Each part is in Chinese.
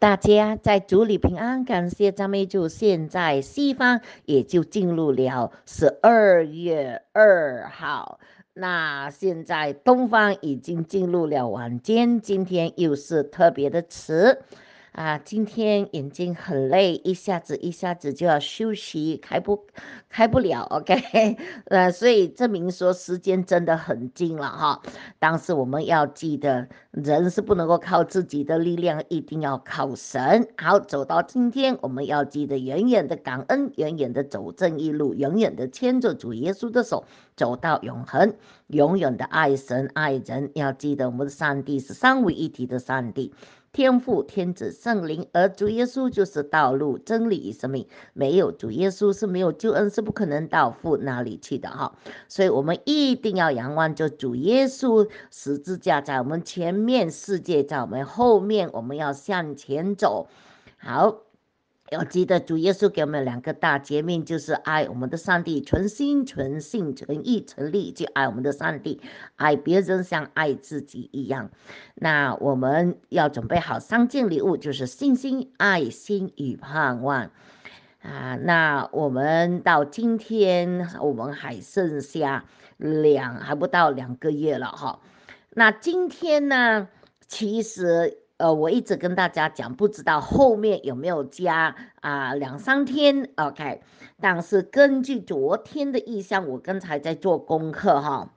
大家在族里平安，感谢赞美主。现在西方也就进入了十二月二号，那现在东方已经进入了晚间，今天又是特别的迟。啊，今天眼睛很累，一下子一下子就要休息，开不，开不了，OK，呃，所以证明说时间真的很近了哈。但是我们要记得，人是不能够靠自己的力量，一定要靠神。好，走到今天，我们要记得，远远的感恩，远远的走正义路，永远的牵着主耶稣的手，走到永恒，永远的爱神爱人。要记得，我们的上帝是三位一体的上帝。天父、天子、圣灵，而主耶稣就是道路、真理与生命。没有主耶稣是没有救恩，是不可能到父那里去的哈。所以，我们一定要仰望，着主耶稣十字架在我们前面，世界在我们后面，我们要向前走。好。要记得主耶稣给我们两个大诫命，就是爱我们的上帝，存心、存性、存意、存力去爱我们的上帝，爱别人像爱自己一样。那我们要准备好三件礼物，就是信心、爱心与盼望。啊，那我们到今天，我们还剩下两，还不到两个月了哈。那今天呢，其实。呃，我一直跟大家讲，不知道后面有没有加啊？两三天，OK。但是根据昨天的意向，我刚才在做功课哈。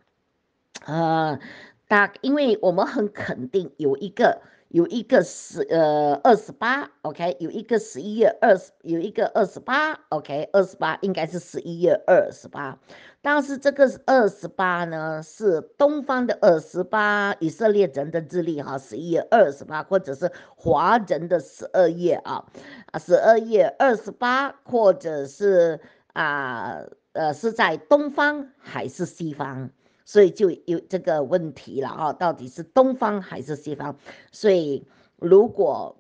呃，大，因为我们很肯定有一个，有一个十呃二十八，OK，有一个十一月二十，有一个二十八，OK，二十八应该是十一月二十八。但是这个是二十八呢？是东方的二十八，以色列人的日历哈，十一月二十八，或者是华人的十二月啊，啊，十二月二十八，或者是啊，呃，是在东方还是西方？所以就有这个问题了啊，到底是东方还是西方？所以如果。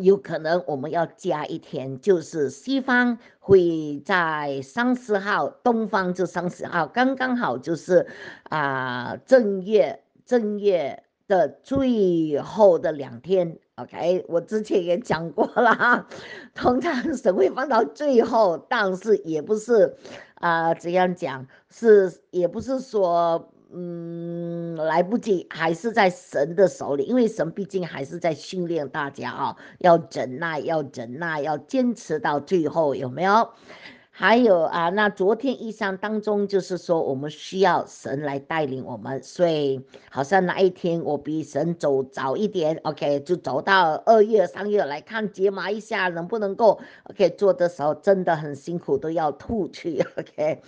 有可能我们要加一天，就是西方会在三十号，东方就三十号，刚刚好就是啊正月正月的最后的两天。OK，我之前也讲过了，通常是会放到最后，但是也不是啊怎样讲，是也不是说。嗯，来不及，还是在神的手里，因为神毕竟还是在训练大家啊，要忍耐，要忍耐，要坚持到最后，有没有？还有啊，那昨天意向当中就是说，我们需要神来带领我们，所以好像哪一天我比神走早一点，OK，就走到二月、三月来看结玛一下，能不能够？OK，做的时候真的很辛苦，都要吐去，OK。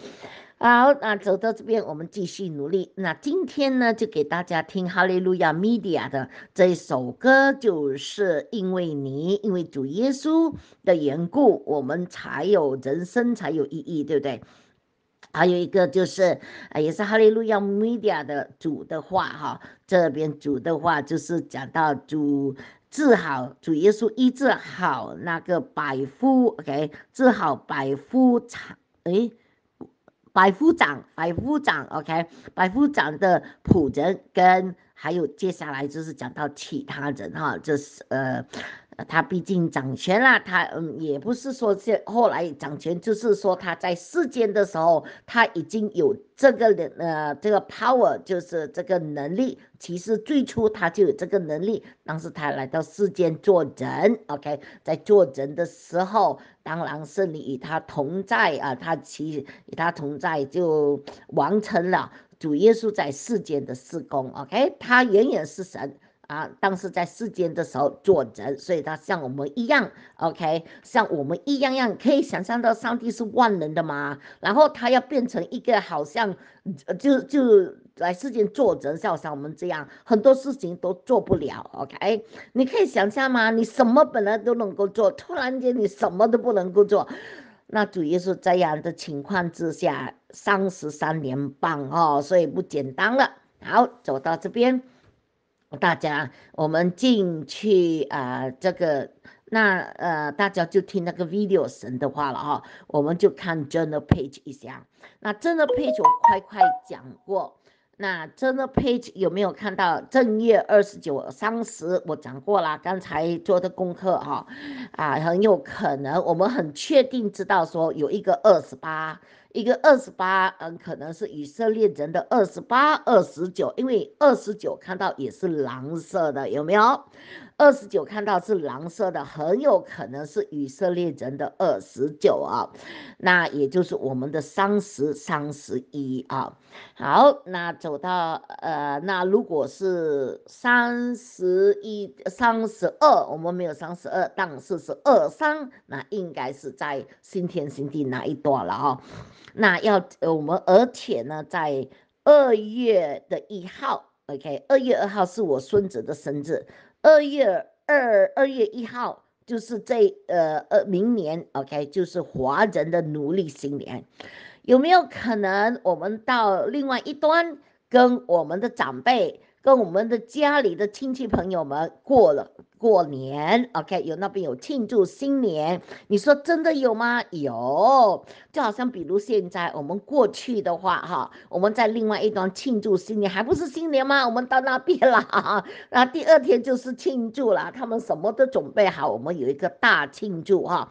好，那走到这边，我们继续努力。那今天呢，就给大家听哈利路亚 media 的这一首歌，就是因为你，因为主耶稣的缘故，我们才有人生才有意义，对不对？还有一个就是啊，也是哈利路亚 media 的主的话哈，这边主的话就是讲到主治好，主耶稣医治好那个百夫，OK，治好百夫长，哎。百夫长，百夫长，OK，百夫长的仆人跟还有接下来就是讲到其他人哈，就是呃。他毕竟掌权了，他嗯也不是说现后来掌权，就是说他在世间的时候，他已经有这个了呃这个 power，就是这个能力。其实最初他就有这个能力，但是他来到世间做人，OK，在做人的时候，当然是你与他同在啊，他其与他同在就完成了主耶稣在世间的事工，OK，他永远是神。啊，当时在世间的时候做人，所以他像我们一样，OK，像我们一样样，可以想象到上帝是万能的吗？然后他要变成一个好像，就就来世间做人，像我们这样，很多事情都做不了，OK，你可以想象吗？你什么本来都能够做，突然间你什么都不能够做，那主要是这样的情况之下，三十三年半哦，所以不简单了。好，走到这边。大家，我们进去啊，这个，那呃，大家就听那个 video 神的话了哈，我们就看真的 page 一下。那真的 page 我快快讲过，那真的 page 有没有看到正月二十九、三十？我讲过啦，刚才做的功课哈，啊，很有可能，我们很确定知道说有一个二十八。一个二十八，嗯，可能是以色列人的二十八、二十九，因为二十九看到也是蓝色的，有没有？二十九看到是蓝色的，很有可能是以色列人的二十九啊，那也就是我们的三十三十一啊。好，那走到呃，那如果是三十一、三十二，我们没有三十二，但是是二三，那应该是在新天新地那一段了啊？那要我们而且呢，在二月的一号，OK，二月二号是我孙子的生日。二月二二月一号，就是这呃呃，明年 OK，就是华人的农历新年，有没有可能我们到另外一端，跟我们的长辈？跟我们的家里的亲戚朋友们过了过年，OK，有那边有庆祝新年，你说真的有吗？有，就好像比如现在我们过去的话，哈，我们在另外一端庆祝新年，还不是新年吗？我们到那边了，那第二天就是庆祝了，他们什么都准备好，我们有一个大庆祝哈。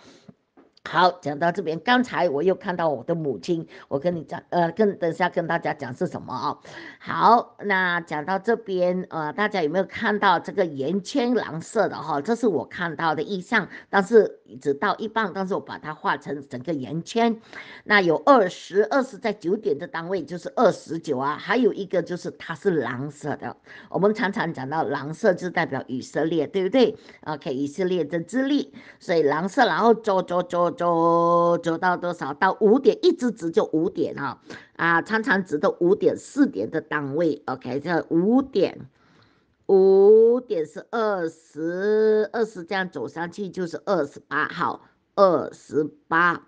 好，讲到这边，刚才我又看到我的母亲，我跟你讲，呃，跟等一下跟大家讲是什么啊？好，那讲到这边，呃，大家有没有看到这个圆圈蓝色的哈？这是我看到的意象，但是只到一半，但是我把它画成整个圆圈。那有二十二十在九点的单位就是二十九啊，还有一个就是它是蓝色的。我们常常讲到蓝色就代表以色列，对不对？o k 以色列的之力，所以蓝色，然后周周周。走走到多少？到五点，一直指就五点哈啊，常常指到五点四点的档位。OK，这五点，五点是二十二十，这样走上去就是二十八。号，二十八。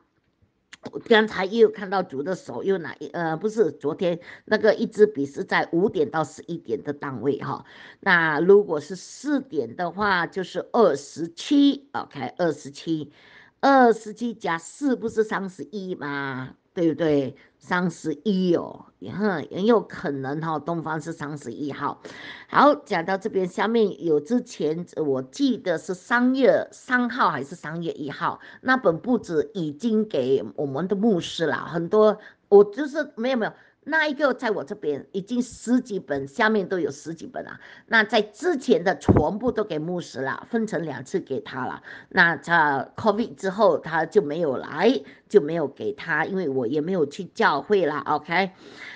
刚才又看到主的手，又哪一呃？不是昨天那个一支笔是在五点到十一点的档位哈。那如果是四点的话，就是二十七。OK，二十七。二十七加四不是三十一吗？对不对？三十一哦，也很也有可能哈。东方是三十一号。好，讲到这边，下面有之前我记得是三月三号还是三月一号，那本簿子已经给我们的牧师了很多。我就是没有没有。那一个在我这边已经十几本，下面都有十几本了。那在之前的全部都给牧师了，分成两次给他了。那他 COVID 之后他就没有来，就没有给他，因为我也没有去教会了。OK，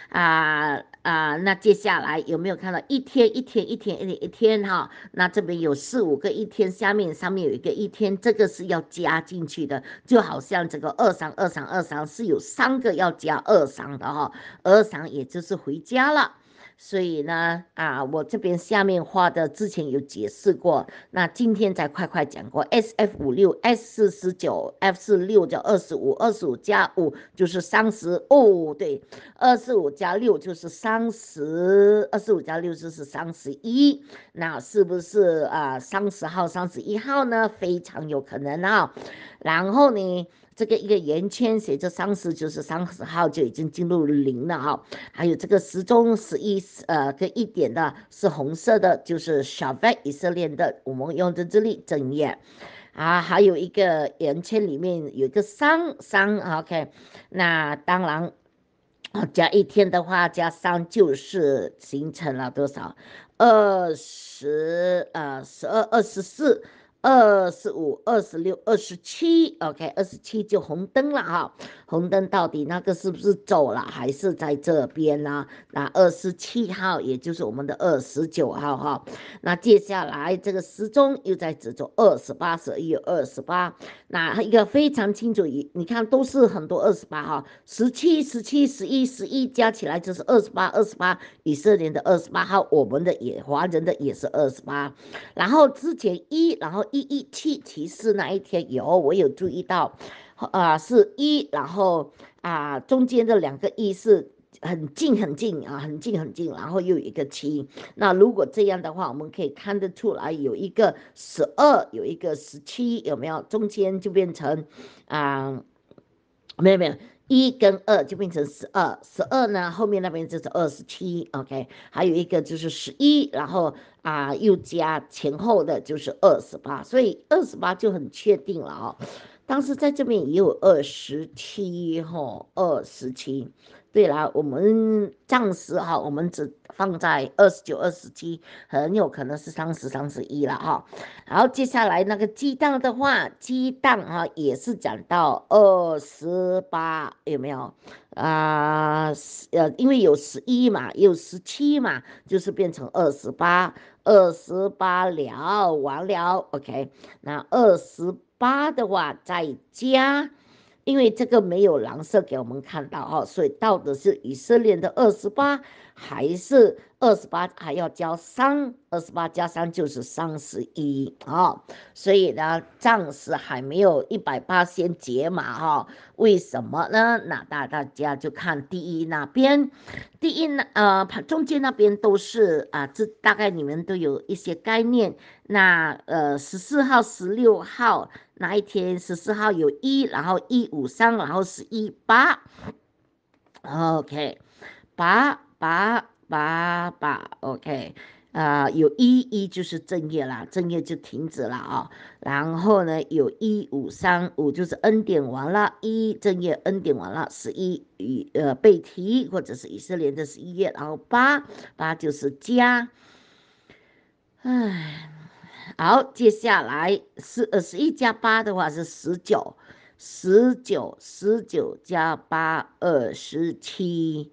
啊。啊，那接下来有没有看到一天一天一天一天一天哈？那这边有四五个一天，下面上面有一个一天，这个是要加进去的，就好像这个二三二三二三，是有三个要加二三的哈，二三也就是回家了。所以呢，啊，我这边下面画的之前有解释过，那今天再快快讲过。S F 五六，S 四十九，F 四六，就二十五，二十五加五就是三十哦，对，二十五加六就是三十二，十五加六就是三十一，那是不是啊？三十号、三十一号呢？非常有可能啊，然后呢？这个一个圆圈写着三十，就是三十号就已经进入零了哈。还有这个时钟十一呃，个一点的是红色的，就是小贝以色列的，我们用在这里整眼啊。还有一个圆圈里面有一个三三，OK，那当然加一天的话，加三就是形成了多少？二十呃，十二二十四。二十五、二十六、二十七，OK，二十七就红灯了哈。红灯到底那个是不是走了，还是在这边呢？那二十七号，也就是我们的二十九号哈。那接下来这个时钟又在指着二十八、十一、二十八。那一个非常清楚，你看都是很多二十八哈。十七、十七、十一、十一加起来就是二十八、二十八。以色列的二十八号，我们的也华人的也是二十八。然后之前一，然后。一一七七四那一天有我有注意到，啊是一，然后啊中间的两个一是很近很近啊很近很近，然后又有一个七。那如果这样的话，我们可以看得出来有一个十二，有一个十七，有没有？中间就变成啊没有没有。一跟二就变成十二，十二呢后面那边就是二十七，OK，还有一个就是十一，然后啊又加前后的就是二十八，所以二十八就很确定了哦。当时在这边也有二十七哈，二十七。对啦，我们暂时哈，我们只放在二十九、二十七，很有可能是三十三十一了哈。然后接下来那个鸡蛋的话，鸡蛋哈也是讲到二十八，有没有？啊，呃，因为有十一嘛，有十七嘛，就是变成二十八，二十八了，完了，OK。那二十八的话，再加。因为这个没有蓝色给我们看到哈，所以到底是以色列的二十八，还是二十八还要加三，二十八加三就是三十一啊，所以呢，暂时还没有一百八先解码哈。为什么呢？那大大家就看第一那边，第一呢，呃，中间那边都是啊，这大概你们都有一些概念。那呃，十四号、十六号。那一天十四号有一，然后一五三，然后是一八，OK，八八八八，OK，啊，有一一就是正月啦，正月就停止了啊。然后呢，有一五三五就是 N 点完了，一正月 N 点完了，十一一呃背题或者是以色列的十一页，然后八八就是加，唉。好，接下来十呃十一加八的话是十九，十九十九加八二十七，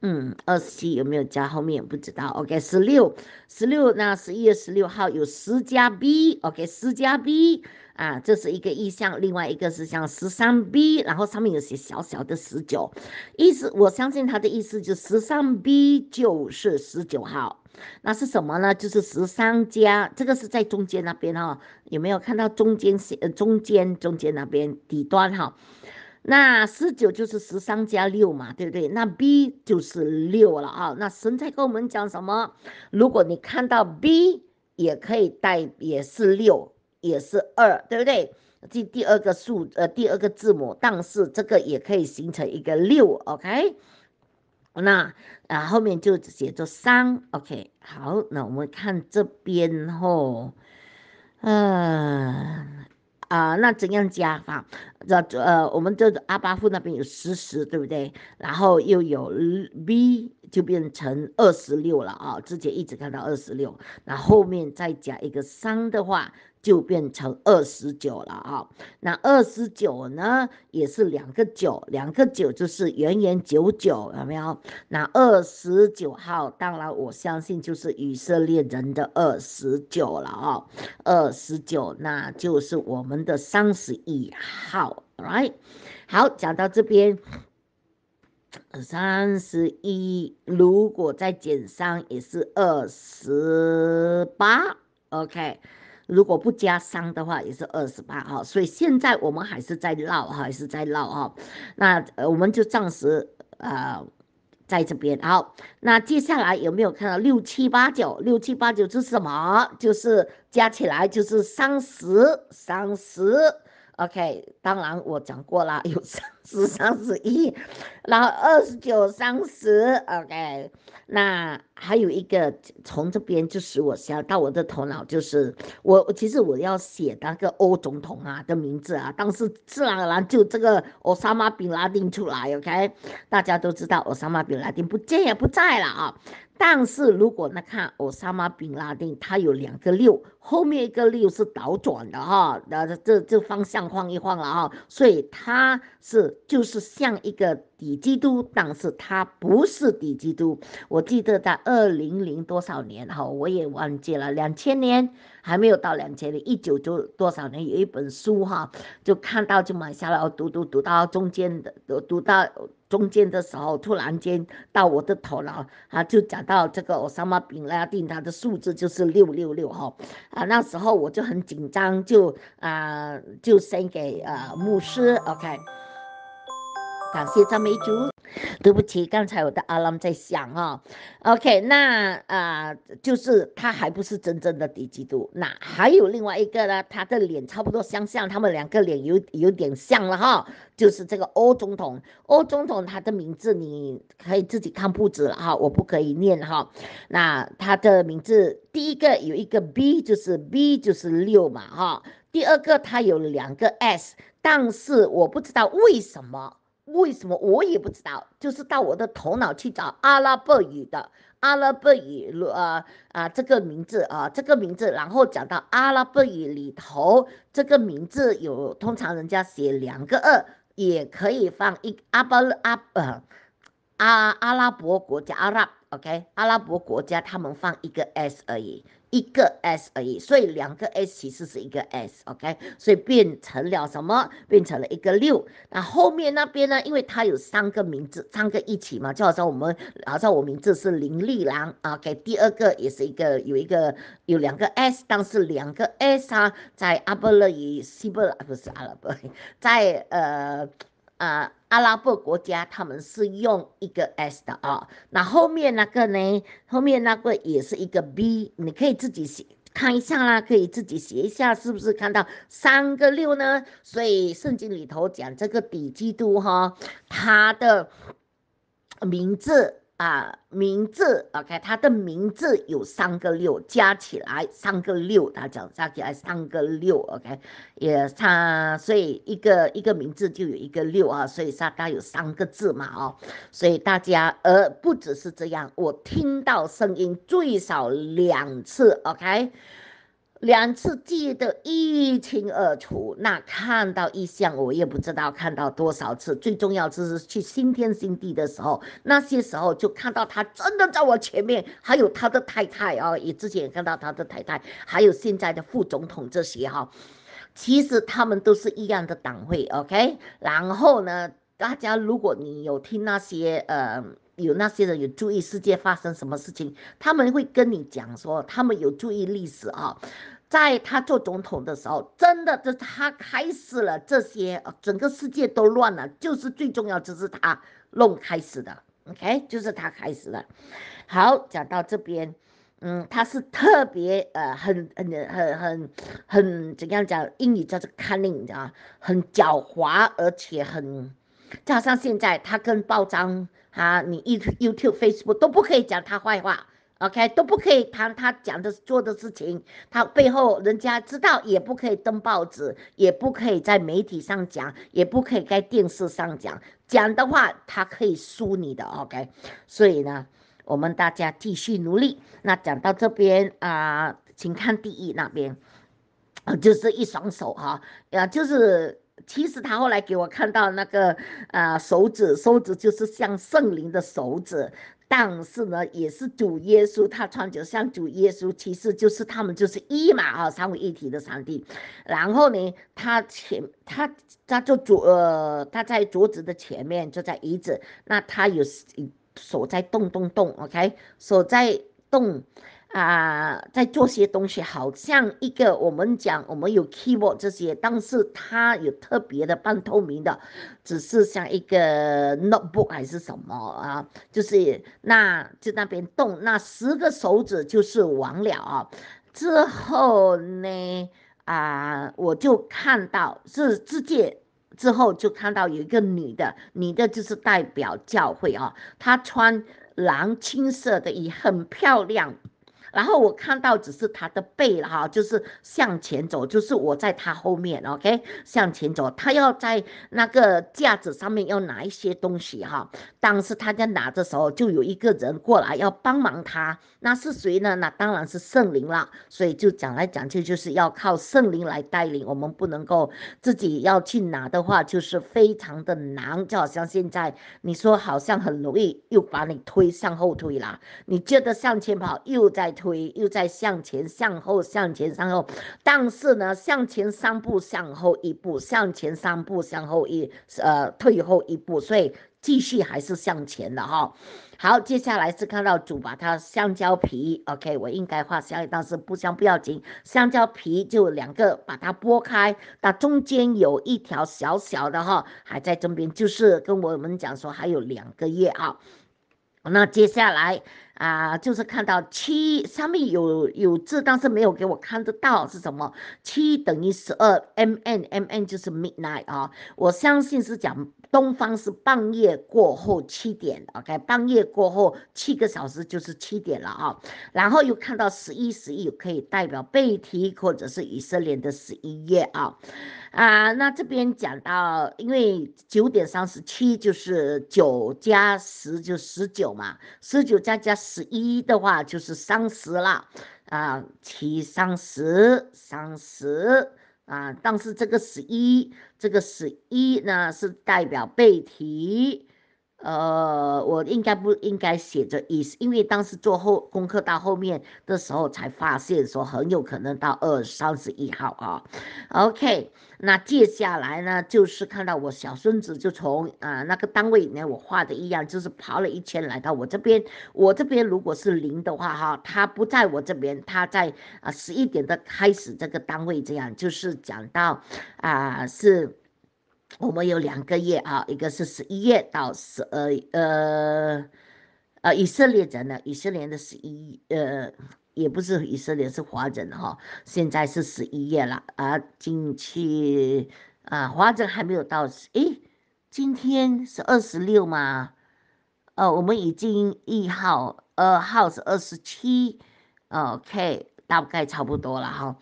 嗯二十七有没有加后面不知道。OK，十六十六，那十一月十六号有十加 B，OK 十加 B 啊，这是一个意向，另外一个是像十三 B，然后上面有些小小的十九，意思我相信他的意思就是十三 B 就是十九号。那是什么呢？就是十三加，这个是在中间那边哈，有没有看到中间线？中间中间那边底端哈。那十九就是十三加六嘛，对不对？那 B 就是六了啊。那神在跟我们讲什么？如果你看到 B，也可以带，也是六，也是二，对不对？这第二个数，呃，第二个字母，但是这个也可以形成一个六，OK。那啊后面就写作三，OK，好，那我们看这边吼，呃啊那怎样加法？这呃我们这阿巴夫那边有十十，对不对？然后又有 V 就变成二十六了啊，之前一直看到二十六，那后面再加一个三的话。就变成二十九了啊！那二十九呢，也是两个九，两个九就是圆圆九九，有没有？那二十九号，当然我相信就是以色列人的二十九了啊！二十九，那就是我们的三十一号，right？好，讲到这边，三十一如果再减三，也是二十八，OK？如果不加三的话，也是二十八哈，所以现在我们还是在绕哈，还是在绕啊。那我们就暂时呃在这边好。那接下来有没有看到六七八九？六七八九是什么？就是加起来就是三十，三十。OK，当然我讲过了，有三十、三十一，然后二十九、三十。OK，那还有一个从这边就使我想到我的头脑就是，我其实我要写那个欧总统啊的名字啊，但是自然而然就这个奥沙马·比拉丁出来。OK，大家都知道奥沙马·比拉丁不见也不在了啊，但是如果那看奥沙马·比拉丁，他有两个六。后面一个六是倒转的哈，那这这方向晃一晃了哈，所以它是就是像一个底基督，但是它不是底基督。我记得在二零零多少年哈，我也忘记了，两千年还没有到两千年，一九就多少年有一本书哈，就看到就买下我读读读到中间的，读读到中间的时候，突然间到我的头脑啊，就讲到这个什么比拉丁，它的数字就是六六六哈。啊，那时候我就很紧张，就啊，就先给啊牧师，OK，感谢张梅主。对不起，刚才我的阿郎在想哈。OK，那啊，就是他还不是真正的第基督。那还有另外一个呢？他的脸差不多相像，他们两个脸有有点像了哈。就是这个欧总统，欧总统他的名字你可以自己看子了哈，我不可以念哈。那他的名字第一个有一个 B，就是 B 就是六嘛哈。第二个他有两个 S，但是我不知道为什么。为什么我也不知道？就是到我的头脑去找阿拉伯语的阿拉伯语，呃啊，这个名字啊，这个名字，然后讲到阿拉伯语里头，这个名字有通常人家写两个二，也可以放一阿巴阿呃阿阿拉伯国家，阿拉 OK 阿拉伯国家，他们放一个 S 而已。一个 s 而已，所以两个 s 其实是一个 s，OK，所以变成了什么？变成了一个六。那后面那边呢？因为它有三个名字，三个一起嘛，就好像我们好像我名字是林立郎啊，给第二个也是一个有一个有两个 s，但是两个 s 啊，在阿波伯与西伯不是阿拉伯，在呃。啊，阿拉伯国家他们是用一个 S 的啊，那后面那个呢？后面那个也是一个 B，你可以自己写。看一下啦，可以自己写一下，是不是看到三个六呢？所以圣经里头讲这个底基督哈，他的名字。啊，名字，OK，他的名字有三个六，加起来三个六，他讲加起来三个六，OK，也他所以一个一个名字就有一个六啊，所以他大概有三个字嘛，哦，所以大家呃不只是这样，我听到声音最少两次，OK。两次记得一清二楚，那看到一项我也不知道看到多少次。最重要就是去新天新地的时候，那些时候就看到他真的在我前面，还有他的太太啊，也之前也看到他的太太，还有现在的副总统这些哈。其实他们都是一样的党会，OK。然后呢，大家如果你有听那些呃。有那些人有注意世界发生什么事情，他们会跟你讲说，他们有注意历史啊，在他做总统的时候，真的就他开始了这些，整个世界都乱了，就是最重要，就是他弄开始的，OK，就是他开始的。好，讲到这边，嗯，他是特别呃，很很很很很怎样讲，英语叫做 cunning 啊，很狡猾，而且很，加上现在他跟报章。啊，你 YouTube、Facebook 都不可以讲他坏话，OK？都不可以谈他讲的做的事情，他背后人家知道也不可以登报纸，也不可以在媒体上讲，也不可以在电视上讲。讲的话，他可以输你的，OK？所以呢，我们大家继续努力。那讲到这边啊，请看第一那边，啊，就是一双手哈，呀，就是。其实他后来给我看到那个，呃，手指，手指就是像圣灵的手指，但是呢，也是主耶稣，他穿着像主耶稣，其实就是他们就是一嘛啊，三位一体的上帝。然后呢，他前他他就主呃他在桌子的前面就在椅子，那他有手在动动动，OK，手在动。啊，在做些东西，好像一个我们讲我们有 k e y b o a r d 这些，但是它有特别的半透明的，只是像一个 notebook 还是什么啊？就是那就那边动那十个手指就是完了啊。之后呢啊，我就看到是自接之后就看到有一个女的，女的就是代表教会啊，她穿蓝青色的衣，很漂亮。然后我看到只是他的背了哈，就是向前走，就是我在他后面，OK，向前走。他要在那个架子上面要拿一些东西哈。当时他在拿的时候，就有一个人过来要帮忙他。那是谁呢？那当然是圣灵了。所以就讲来讲去就是要靠圣灵来带领，我们不能够自己要去拿的话，就是非常的难。就好像现在你说好像很容易，又把你推向后退啦。你觉得向前跑又在。推又在向前，向后，向前，向后。但是呢，向前三步，向后一步，向前三步，向后一呃退后一步，所以继续还是向前的哈。好，接下来是看到主把它香蕉皮，OK，我应该画香但是不香不要紧，香蕉皮就两个把它剥开，那中间有一条小小的哈，还在中间，就是跟我们讲说还有两个月啊。那接下来。啊，就是看到七上面有有字，但是没有给我看得到是什么。七等于十二，M N M N 就是 midnight 啊，我相信是讲东方是半夜过后七点。OK，半夜过后七个小时就是七点了啊。然后又看到十一，十一可以代表贝提或者是以色列的十一月啊。啊，那这边讲到，因为九点三十七就是九加十就十九嘛，十九加加十一的话就是三十了，啊，七三十，三十，啊，但是这个十一，这个十一呢是代表背提。呃，我应该不应该写着 “is”？因为当时做后功课到后面的时候才发现，说很有可能到二三十一号啊。OK，那接下来呢，就是看到我小孙子就从啊那个单位呢，我画的一样，就是跑了一圈来到我这边。我这边如果是零的话，哈，他不在我这边，他在啊十一点的开始这个单位这样，就是讲到啊是。我们有两个月啊，一个是十一月到十二呃呃以色列人呢，以色列的十一呃也不是以色列是华人哈，现在是十一月了啊，近期啊华人还没有到，哎，今天是二十六吗？呃，我们已经一号二号是二十七，OK，大概差不多了哈。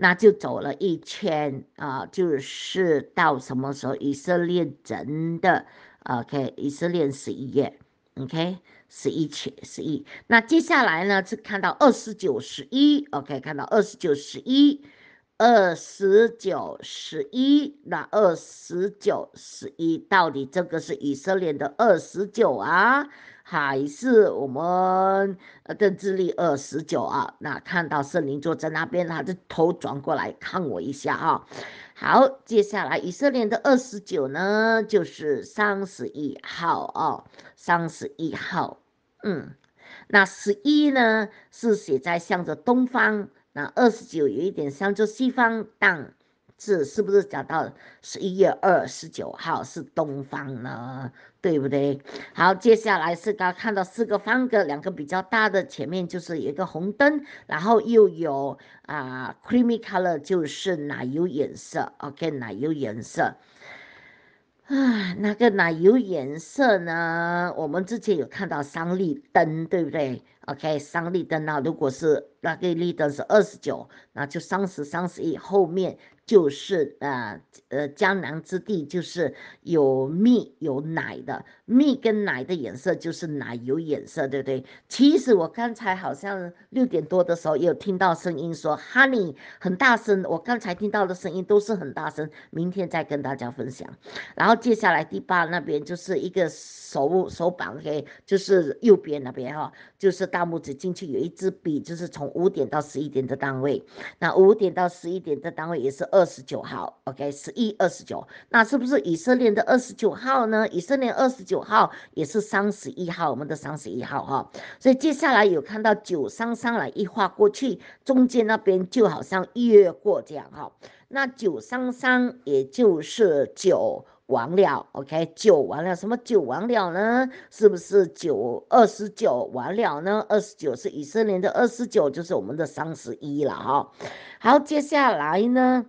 那就走了一圈啊，就是到什么时候以色列人的，OK，以色列十一月，OK，十一圈十一。那接下来呢是看到二十九十一，OK，看到二十九十一。二十九十一，那二十九十一到底这个是以色列的二十九啊，还是我们的智利二十九啊？那看到圣灵座在那边，他的头转过来看我一下啊。好，接下来以色列的二十九呢，就是三十一号啊，三十一号。嗯，那十一呢是写在向着东方。那二十九有一点像，就西方档次，是不是讲到十一月二十九号是东方呢？对不对？好，接下来是刚看到四个方格，两个比较大的前面就是一个红灯，然后又有啊 creamy color 就是奶油颜色，OK，奶油颜色啊，那个奶油颜色呢，我们之前有看到三立灯，对不对？OK，三立灯啊，如果是那个立灯是二十九，那就三十三十一后面。就是呃呃江南之地，就是有蜜有奶的，蜜跟奶的颜色就是奶油颜色，对不对？其实我刚才好像六点多的时候有听到声音说 Honey 很大声，我刚才听到的声音都是很大声，明天再跟大家分享。然后接下来第八那边就是一个手手板黑，就是右边那边哈，就是大拇指进去有一支笔，就是从五点到十一点的单位，那五点到十一点的单位也是二。二十九号，OK，十一二十九，那是不是以色列的二十九号呢？以色列二十九号也是三十一号，我们的三十一号哈。所以接下来有看到九三三来一划过去，中间那边就好像越过这样哈。那九三三也就是九完了，OK，九完了，什么九完了呢？是不是九二十九完了呢？二十九是以色列的二十九，就是我们的三十一了哈。好，接下来呢？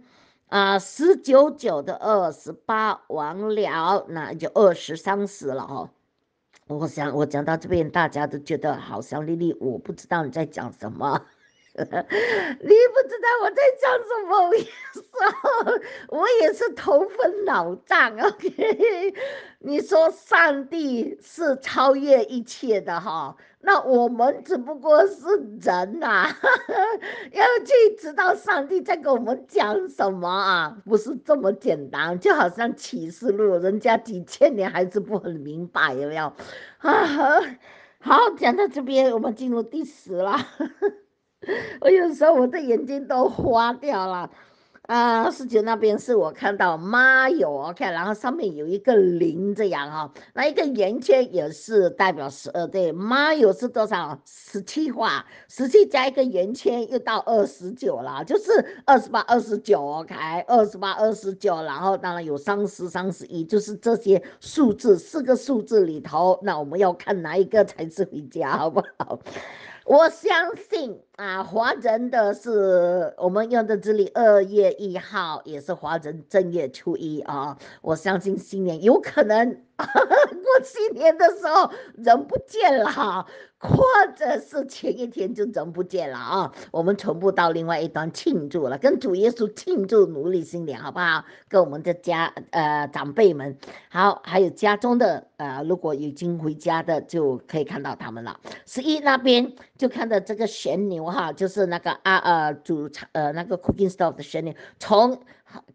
啊，十九九的二十八完了，那就二十三十了哈。我想我讲到这边，大家都觉得好像丽丽，我不知道你在讲什么，你不知道我在讲什么，我也是，我也是头昏脑胀。OK，你说上帝是超越一切的哈。那我们只不过是人呐，要去知道上帝在给我们讲什么啊？不是这么简单，就好像启示录，人家几千年还是不很明白，有没有？啊，好，讲到这边，我们进入第十了。我有时候我的眼睛都花掉了。啊，十九那边是我看到，妈有，OK，然后上面有一个零，这样哈，那一个圆圈也是代表十二对，妈有是多少？十七画，十七加一个圆圈又到二十九了，就是二十八、二十九，OK，二十八、二十九，然后当然有三十、三十一，就是这些数字，四个数字里头，那我们要看哪一个才是回家，好不好？我相信啊，华人的是我们用的这里二月一号也是华人正月初一啊，我相信新年有可能。过新年的时候人不见了哈，或者是前一天就人不见了啊，我们全部到另外一端庆祝了，跟主耶稣庆祝奴隶新年好不好？跟我们的家呃长辈们，好，还有家中的呃，如果已经回家的就可以看到他们了。十一那边就看到这个旋牛哈，就是那个啊呃主场呃那个 k i n g s o 的旋牛从。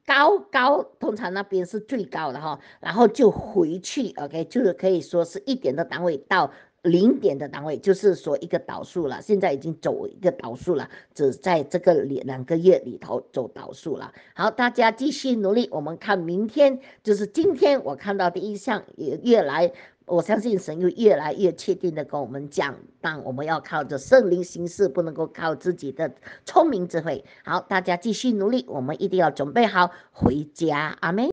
高高通常那边是最高的哈，然后就回去，OK，就是可以说是一点的单位到零点的单位，就是说一个导数了。现在已经走一个导数了，只在这个两两个月里头走导数了。好，大家继续努力，我们看明天，就是今天我看到第一项也越来。我相信神又越来越确定的跟我们讲，但我们要靠着圣灵行事，不能够靠自己的聪明智慧。好，大家继续努力，我们一定要准备好回家。阿门。